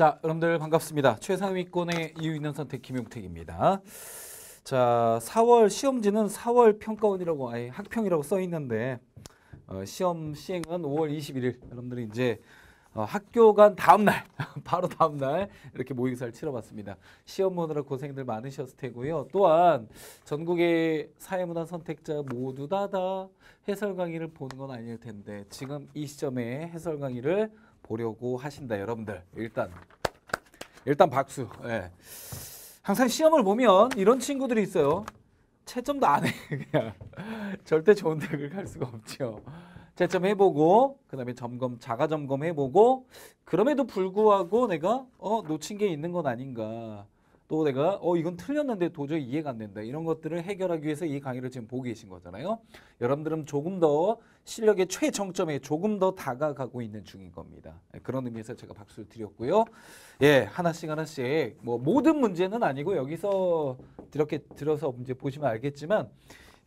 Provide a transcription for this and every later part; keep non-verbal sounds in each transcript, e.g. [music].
자, 여러분들 반갑습니다. 최상위권의 이유 있는 선택 김용택입니다. 자, 4월 시험지는 4월 평가원이라고 아예 학평이라고 써 있는데 어, 시험 시행은 5월 21일. 여러분들이 이제 어, 학교 간 다음 날, [laughs] 바로 다음 날 이렇게 모의고사를 치러봤습니다. 시험 보느라 고생들 많으셨을 테고요. 또한 전국의 사회문화 선택자 모두 다다 해설 강의를 보는 건 아닐 텐데 지금 이 시점에 해설 강의를 보려고 하신다 여러분들 일단 일단 박수 예. 항상 시험을 보면 이런 친구들이 있어요 채점도 안해 [laughs] 그냥 절대 좋은 대학을 갈 수가 없죠 채점 해보고 그 다음에 점검 자가 점검 해보고 그럼에도 불구하고 내가 어 놓친 게 있는 건 아닌가 또 내가 어 이건 틀렸는데 도저히 이해가 안 된다 이런 것들을 해결하기 위해서 이 강의를 지금 보고 계신 거잖아요. 여러분들은 조금 더 실력의 최정점에 조금 더 다가가고 있는 중인 겁니다. 예, 그런 의미에서 제가 박수를 드렸고요. 예, 하나씩 하나씩 뭐 모든 문제는 아니고 여기서 이렇게 들어서 문제 보시면 알겠지만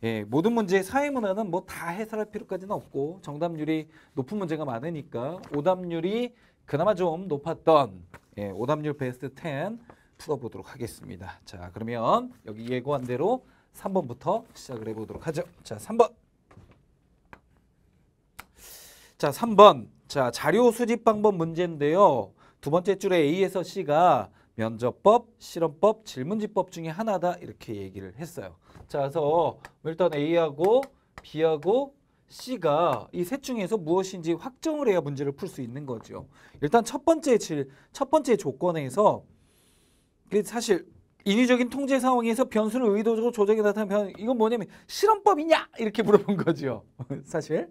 예, 모든 문제의 사회문화는 뭐 다 해설할 필요까지는 없고 정답률이 높은 문제가 많으니까 오답률이 그나마 좀 높았던 예, 오답률 베스트 10 풀어보도록 하겠습니다. 자, 그러면 여기 예고한 대로 3번부터 시작을 해보도록 하죠. 자, 3번. 자, 3번. 자, 자료 수집 방법 문제인데요. 두 번째 줄에 A에서 C가 면접법, 실험법, 질문지법 중에 하나다 이렇게 얘기를 했어요. 자, 그래서 일단 A하고 B하고 C가 이 셋 중에서 무엇인지 확정을 해야 문제를 풀 수 있는 거죠. 일단 첫 번째 질, 첫 번째 조건에서 사실 인위적인 통제 상황에서 변수를 의도적으로 조정이 나타나면 이건 뭐냐면 실험법이냐 이렇게 물어본 거죠. [laughs] 사실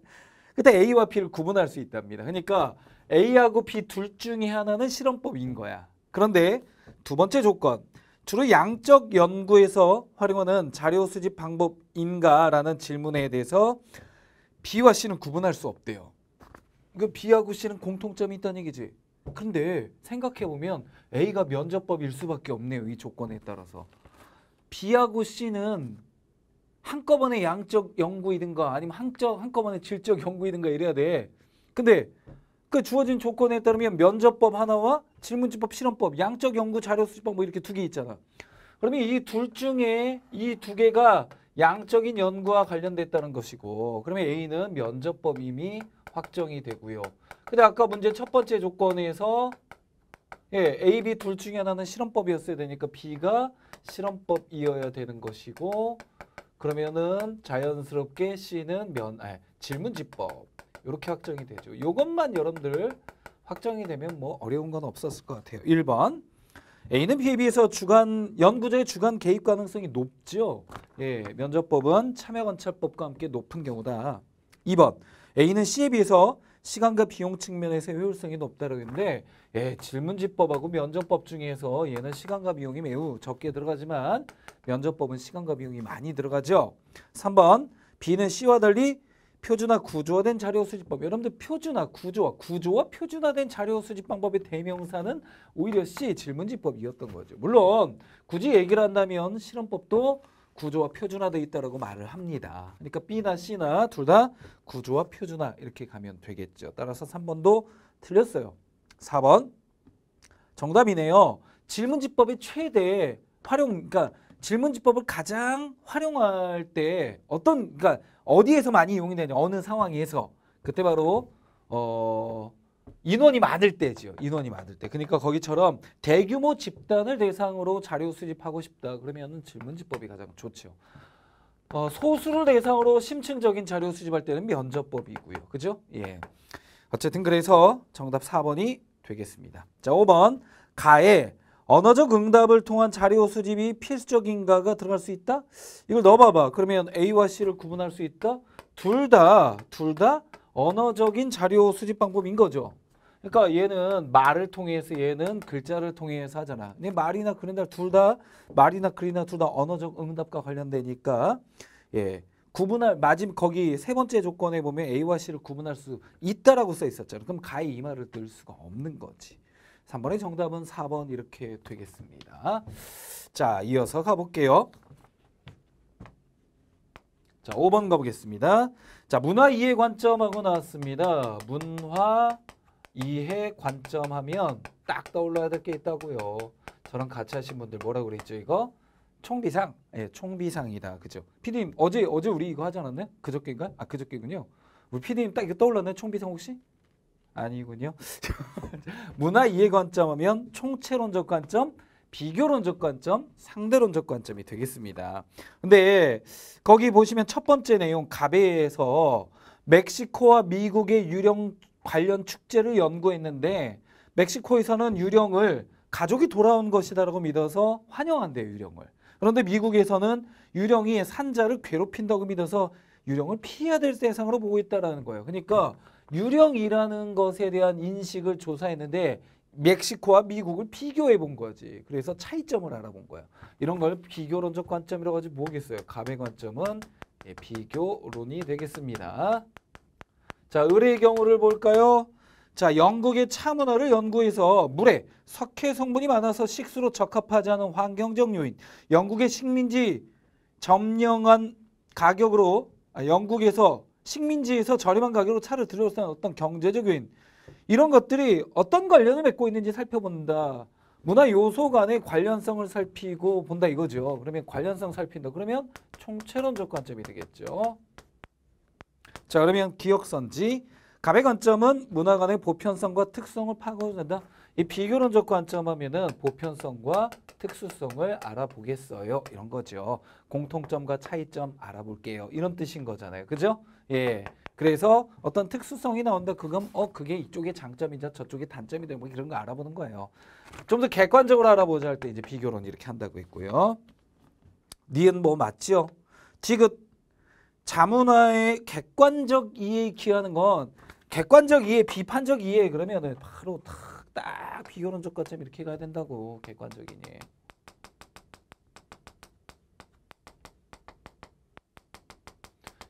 그때 A와 B를 구분할 수 있답니다. 그러니까 A하고 B 둘 중에 하나는 실험법인 거야. 그런데 두 번째 조건 주로 양적 연구에서 활용하는 자료 수집 방법인가라는 질문에 대해서 B와 C는 구분할 수 없대요. 그 B하고 C는 공통점이 있다는 얘기지. 근데 생각해보면 A가 면접법일 수밖에 없네요. 이 조건에 따라서. B하고 C는 한꺼번에 양적 연구이든가 아니면 한적, 한꺼번에 질적 연구이든가 이래야 돼. 근데 그 주어진 조건에 따르면 면접법 하나와 질문지법 실험법 양적 연구 자료 수집법 뭐 이렇게 두 개 있잖아. 그러면 이 둘 중에 이 두 개가 양적인 연구와 관련됐다는 것이고 그러면 A는 면접법 이미 확정이 되고요. 근데 아까 문제 첫 번째 조건에서 예, A, B 둘 중에 하나는 실험법이었어야 되니까 B가 실험법이어야 되는 것이고 그러면은 자연스럽게 C는 면, 아, 질문지법 이렇게 확정이 되죠. 이것만 여러분들 확정이 되면 뭐 어려운 건 없었을 것 같아요. 1번 A는 B에 비해서 주간 연구자의 주간 개입 가능성이 높죠. 예, 면접법은 참여관찰법과 함께 높은 경우다. 2번 A는 C에 비해서 시간과 비용 측면에서 효율성이 높다라고 했는데 예, 질문지법하고 면접법 중에서 얘는 시간과 비용이 매우 적게 들어가지만 면접법은 시간과 비용이 많이 들어가죠. 3번 B는 C와 달리 표준화 구조화된 자료 수집법. 여러분들 표준화 구조화 구조화 표준화된 자료 수집 방법의 대명사는 오히려 C 질문지법이었던 거죠. 물론 굳이 얘기를 한다면 실험법도 구조와표준화되어 있다라고 말을 합니다. 그러니까 B나 C나 둘 다 구조화 표준화 이렇게 가면 되겠죠. 따라서 3번도 틀렸어요. 4번 정답이네요. 질문지법의 최대 활용 그러니까 질문지법을 가장 활용할 때 어떤 그러니까 어디에서 많이 이용이 되냐 어느 상황에서 그때 바로 어 인원이 많을 때죠 인원이 많을 때. 그러니까 거기처럼 대규모 집단을 대상으로 자료 수집하고 싶다. 그러면 질문지법이 가장 좋죠. 어, 소수를 대상으로 심층적인 자료 수집할 때는 면접법이고요. 그죠? 예. 어쨌든 그래서 정답 4번이 되겠습니다. 자, 5번. 가에 언어적 응답을 통한 자료 수집이 필수적인가가 들어갈 수 있다? 이걸 넣어봐봐. 그러면 A와 C를 구분할 수 있다? 둘 다, 둘 다 언어적인 자료 수집 방법인 거죠. 그러니까 얘는 말을 통해서 얘는 글자를 통해서 하잖아. 근데 말이나 글이나 둘 다 말이나 글이나 둘 다 언어적 응답과 관련되니까 예. 구분할 마지 거기 세 번째 조건에 보면 A와 C를 구분할 수 있다라고 써 있었잖아. 그럼 가히 이 말을 들 수가 없는 거지. 3번의 정답은 4번 이렇게 되겠습니다. 자, 이어서 가볼게요. 자, 5번 가보겠습니다. 자, 문화 이해 관점하고 나왔습니다. 문화 이해 관점하면 딱 떠올라야 될 게 있다고요. 저랑 같이 하신 분들 뭐라 그랬죠 이거? 총비상. 예, 총비상이다. 그죠? 피디님 어제 어제 우리 이거 하지 않았나 그저께인가? 아 그저께군요. 우리 피디님 딱 이거 떠올랐나 총비상 혹시? 아니군요. [laughs] 문화 이해 관점하면 총체론적 관점, 비교론적 관점, 상대론적 관점이 되겠습니다. 근데 거기 보시면 첫 번째 내용 가베에서 멕시코와 미국의 유령 관련 축제를 연구했는데 멕시코에서는 유령을 가족이 돌아온 것이다라고 믿어서 환영한대요, 유령을. 그런데 미국에서는 유령이 산자를 괴롭힌다고 믿어서 유령을 피해야 될대상으로 보고 있다라는 거예요. 그러니까 유령이라는 것에 대한 인식을 조사했는데 멕시코와 미국을 비교해 본 거지. 그래서 차이점을 알아본 거야. 이런 걸 비교론적 관점이라고 하지 뭐겠어요. 감의 관점은 예, 비교론이 되겠습니다. 자, 을의 경우를 볼까요? 자, 영국의 차 문화를 연구해서 물에 석회 성분이 많아서 식수로 적합하지 않은 환경적 요인, 영국의 식민지 점령한 가격으로 아, 영국에서 식민지에서 저렴한 가격으로 차를 들여오는 어떤 경제적 요인 이런 것들이 어떤 관련을 맺고 있는지 살펴본다. 문화 요소 간의 관련성을 살피고 본다 이거죠. 그러면 관련성 살핀다. 그러면 총체론적 관점이 되겠죠. 자 그러면 기억선지 갑의 관점은 문화관의 보편성과 특성을 파고든다. 악하이 비교론적 관점하면은 보편성과 특수성을 알아보겠어요. 이런 거죠. 공통점과 차이점 알아볼게요. 이런 뜻인 거잖아요. 그죠? 예. 그래서 어떤 특수성이 나온다. 그건 어 그게 이쪽에 장점이자 저쪽에단점이 되고 뭐 이런 거 알아보는 거예요. 좀 더 객관적으로 알아보자 할 때 이제 비교론 이렇게 한다고 했고요. 니은 뭐 맞죠? 지귿 자문화의 객관적 이해에 기하는 건 객관적 이해, 비판적 이해 그러면 바로 탁, 딱 비교론적 관점 이렇게 가야 된다고 객관적이니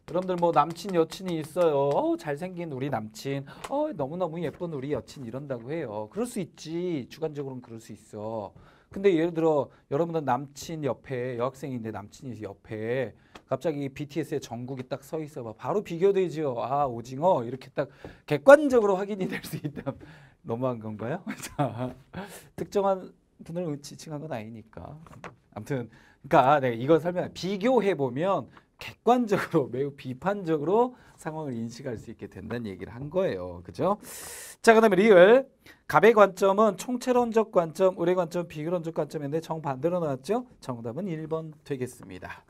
여러분들 뭐 남친 여친이 있어요. 어, 잘생긴 우리 남친. 어, 너무너무 예쁜 우리 여친 이런다고 해요. 그럴 수 있지. 주관적으로는 그럴 수 있어. 근데 예를 들어 여러분들 남친 옆에 여학생인데 남친이 옆에 갑자기 BTS의 정국이딱 서 있어봐. 바로 비교되지요. 아 오징어 이렇게 딱 객관적으로 확인이 될 수 있다. [laughs] 너무한 건가요? [laughs] 특정한 분을 지칭한 건 아니니까. 아무튼 그러니까 내가 이걸 설명 비교해 보면 객관적으로 매우 비판적으로 상황을 인식할 수 있게 된다는 얘기를 한 거예요. 그죠? 자, 그다음에 리을 갑의 관점은 총체론적 관점, 의뢰 관점, 비교론적 관점인데 정반대로 나왔죠? 정답은 1번 되겠습니다.